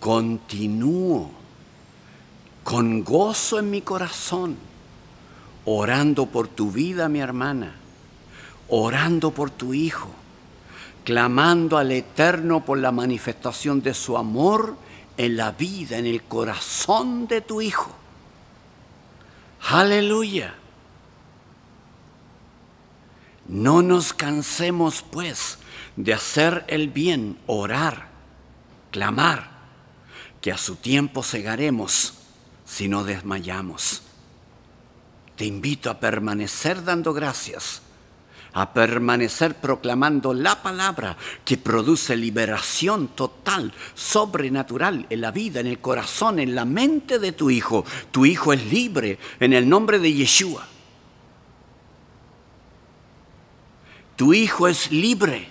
continúo con gozo en mi corazón, orando por tu vida, mi hermana, orando por tu hijo, clamando al Eterno por la manifestación de su amor en la vida, en el corazón de tu hijo. Aleluya. No nos cansemos, pues, de hacer el bien, orar, clamar que a su tiempo cegaremos si no desmayamos. Te invito a permanecer dando gracias, a permanecer proclamando la palabra que produce liberación total, sobrenatural en la vida, en el corazón, en la mente de tu hijo. Tu hijo es libre en el nombre de Yeshua. Tu hijo es libre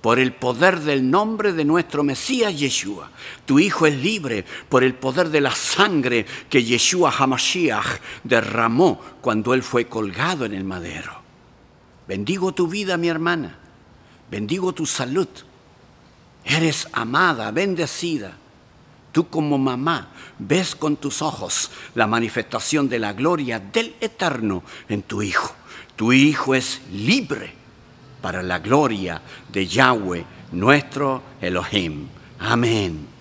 por el poder del nombre de nuestro Mesías Yeshua. Tu Hijo es libre por el poder de la sangre que Yeshua Hamashiach derramó cuando Él fue colgado en el madero. Bendigo tu vida, mi hermana. Bendigo tu salud. Eres amada, bendecida. Tú como mamá ves con tus ojos la manifestación de la gloria del Eterno en tu Hijo. Tu Hijo es libre para la gloria de Yahweh, nuestro Elohim. Amén.